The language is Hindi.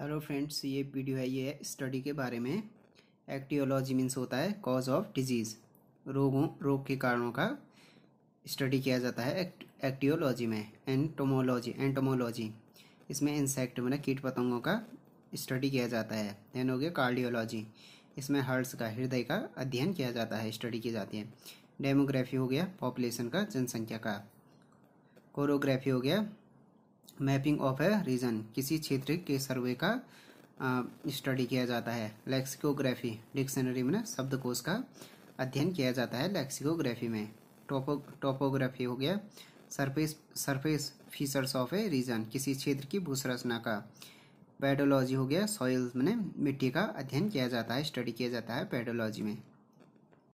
हेलो फ्रेंड्स ये वीडियो है ये स्टडी के बारे में एक्टियोलॉजी मीन्स होता है कॉज ऑफ डिजीज़ रोगों रोग के कारणों का स्टडी किया जाता है एक्टियोलॉजी में एंटोमोलॉजी एंटोमोलॉजी इसमें इंसेक्ट मतलब कीट पतंगों का स्टडी किया जाता है देन हो गया कार्डियोलॉजी इसमें हर्ट्स का हृदय का अध्ययन किया जाता है स्टडी की जाती है डेमोग्राफी हो गया पॉपुलेशन का जनसंख्या का कोरोग्राफी हो गया मैपिंग ऑफ ए रीजन किसी क्षेत्र के सर्वे का स्टडी किया जाता है लेक्सिकोग्राफी डिक्शनरी में शब्दकोश का अध्ययन किया जाता है लेक्सिकोग्राफी में टोपो टोपोग्राफी हो गया surface surface features of a region किसी क्षेत्र की भूसरचना का पेडोलॉजी हो गया सॉइल मैंने मिट्टी का अध्ययन किया जाता है स्टडी किया जाता है पेडोलॉजी में